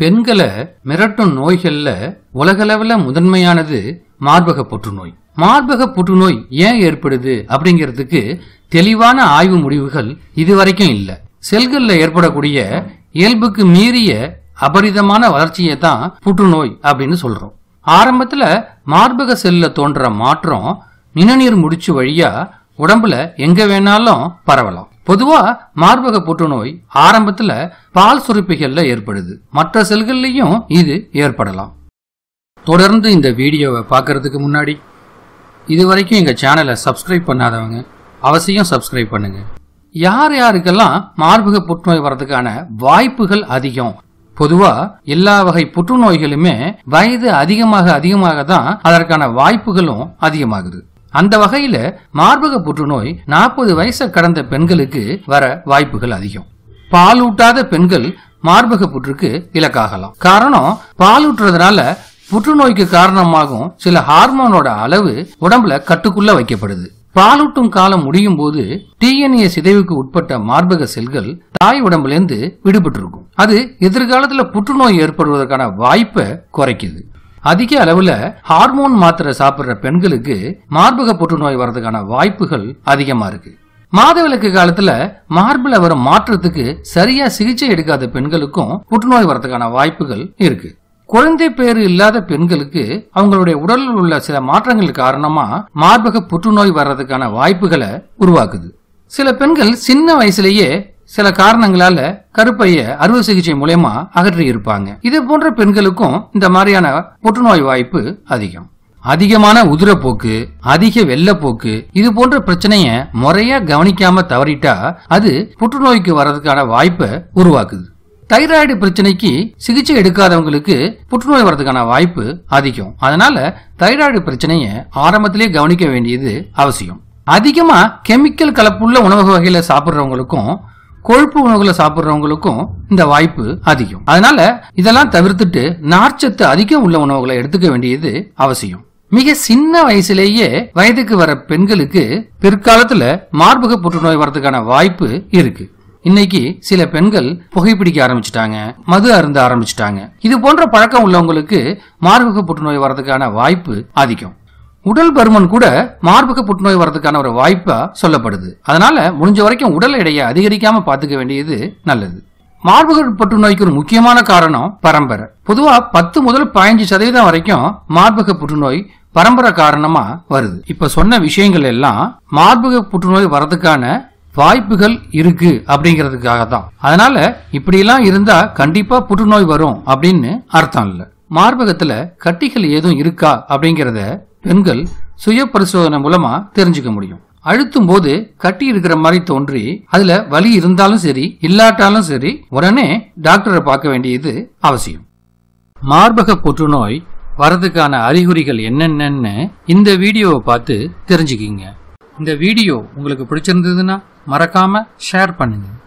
பெண்களை மிரட்டும் நோய்கள்ல உலகளவில் முதன்மையானது மார்பக புற்றுநோய் மார்பக புற்றுநோய் ஏன் ஏற்படுது அப்படிங்கிறதுக்கு தெளிவான ஆய்வு முடிவுகள் இதுவரைக்கும் இல்லை செல்களில் ஏற்படக்கூடிய இயல்புக்கு மீறிய அபரிதமான வளர்ச்சியை தான் புற்றுநோய் அப்படின்னு சொல்றோம் ஆரம்பத்துல மார்பக செல்ல தோன்ற மாற்றம் நிணநீர் முடிச்சு வழியா உடம்புல எங்க வேணாலும் பரவலாம் பொதுவா மார்பக புற்றுநோய் ஆரம்பத்துல பால் சுரப்பிகள்ல ஏற்படுது மற்ற செல்கள்லயும் இது ஏற்படலாம் தொடர்ந்து இந்த வீடியோவை பார்க்கறதுக்கு முன்னாடி இது வரைக்கும் எங்கள் சேனலை சப்ஸ்கிரைப் பண்ணாதவங்க அவசியம் சப்ஸ்கிரைப் பண்ணுங்க யார் யாருக்கெல்லாம் மார்பக புற்றுநோய் வர்றதுக்கான வாய்ப்புகள் அதிகம் பொதுவா எல்லா வகை புற்றுநோய்களுமே வயது அதிகமாக அதிகமாக தான் அதற்கான வாய்ப்புகளும் அதிகமாகுது அந்த வகையில மார்பக புற்றுநோய் நாற்பது வயசை கடந்த பெண்களுக்கு வர வாய்ப்புகள் அதிகம் பாலூட்டாத பெண்கள் மார்பக புற்றுக்கு இலக்காகலாம் காரணம் பாலூட்டுறதுனால புற்றுநோய்க்கு காரணமாகும் சில ஹார்மோனோட அளவு உடம்புல கட்டுக்குள்ள வைக்கப்படுது பாலூட்டும் காலம் முடியும் போது டிஎன்ஏ சிதைவுக்கு உட்பட்ட மார்பக செல்கள் தாய் உடம்புலேருந்து விடுபட்டு இருக்கும் அது எதிர்காலத்தில் புற்றுநோய் ஏற்படுவதற்கான வாய்ப்பை குறைக்குது அதிக அளவுல ஹார்மோன் மாத்திரை சாப்பிடுற பெண்களுக்கு மார்பக புற்றுநோய் வர்றதுக்கான வாய்ப்புகள் அதிகமா இருக்கு மாதவிலக்கு காலத்துல மார்பில் வரும் மாற்றத்துக்கு சரியா சிகிச்சை எடுக்காத பெண்களுக்கும் புற்றுநோய் வரதுக்கான வாய்ப்புகள் இருக்கு குழந்தை பேரு இல்லாத பெண்களுக்கு அவங்களுடைய உடலில் உள்ள சில மாற்றங்கள் காரணமா மார்பக புற்றுநோய் வர்றதுக்கான வாய்ப்புகளை உருவாக்குது சில பெண்கள் சின்ன வயசுலயே சில காரணங்களால கருப்பைய அறுவை சிகிச்சை மூலயமா அகற்றி இருப்பாங்க இது போன்ற பெண்களுக்கும் இந்த மாதிரியான புற்றுநோய் வாய்ப்பு அதிகம் அதிகமான உதிரப்போக்கு அதிக வெள்ளப்போக்கு இது போன்ற பிரச்சனைய முறையா கவனிக்காம தவறிட்டா அது புற்றுநோய்க்கு வர்றதுக்கான வாய்ப்பை உருவாக்குது தைராய்டு பிரச்சனைக்கு சிகிச்சை எடுக்காதவங்களுக்கு புற்றுநோய் வர்றதுக்கான வாய்ப்பு அதிகம் அதனால தைராய்டு பிரச்சனையை ஆரம்பத்திலே கவனிக்க வேண்டியது அவசியம் அதிகமா கெமிக்கல் கலப்புள்ள உணவு வகையில சாப்பிட்றவங்களுக்கும் கொழுப்பு உணவுகளை சாப்பிட்றவங்களுக்கும் இந்த வாய்ப்பு அதிகம் அதனால இதெல்லாம் தவிர்த்துட்டு நார்ச்சத்து அதிகம் உள்ள உணவுகளை எடுத்துக்க வேண்டியது அவசியம் மிக சின்ன வயசுலேயே வயதுக்கு வர பெண்களுக்கு பிற்காலத்துல மார்பக புற்றுநோய் வரதுக்கான வாய்ப்பு இருக்கு இன்னைக்கு சில பெண்கள் புகைப்பிடிக்க ஆரம்பிச்சிட்டாங்க மது அருந்த ஆரம்பிச்சிட்டாங்க இது போன்ற பழக்கம் உள்ளவங்களுக்கு மார்பக புற்றுநோய் வரதுக்கான வாய்ப்பு அதிகம் உடல் பருமன் கூட மார்பக புற்றுநோய் வர்றதுக்கான ஒரு வாய்ப்பா சொல்லப்படுது அதனால முடிஞ்ச வரைக்கும் உடல் எடையை அதிகரிக்காம பாத்துக்க வேண்டியது நல்லது மார்பக புற்றுநோய்க்கு ஒரு முக்கியமான காரணம் பரம்பரை பொதுவா பத்து முதல் பதினஞ்சு சதவீதம் வரைக்கும் மார்பக புற்றுநோய் பரம்பரை காரணமா வருது இப்ப சொன்ன விஷயங்கள் எல்லாம் மார்பக புற்றுநோய் வர்றதுக்கான வாய்ப்புகள் இருக்கு அப்படிங்கிறதுக்காக தான் அதனால இப்படியெல்லாம் இருந்தா கண்டிப்பா புற்றுநோய் வரும் அப்படின்னு அர்த்தம் இல்லை மார்பகத்துல கட்டிகள் ஏதும் இருக்கா அப்படிங்கிறத பெண்கள் சுய பரிசோதனை மூலமா தெரிஞ்சுக்க முடியும் அழுத்தும் போது கட்டி இருக்கிற மாதிரி தோன்றி அதுல வலி இருந்தாலும் சரி இல்லாட்டாலும் சரி உடனே டாக்டரை பார்க்க வேண்டியது அவசியம் மார்பக புற்றுநோய் வரதுக்கான அறிகுறிகள் என்னென்னு இந்த வீடியோவை பார்த்து தெரிஞ்சுக்கிங்க இந்த வீடியோ உங்களுக்கு பிடிச்சிருந்ததுன்னா மறக்காம ஷேர் பண்ணுங்க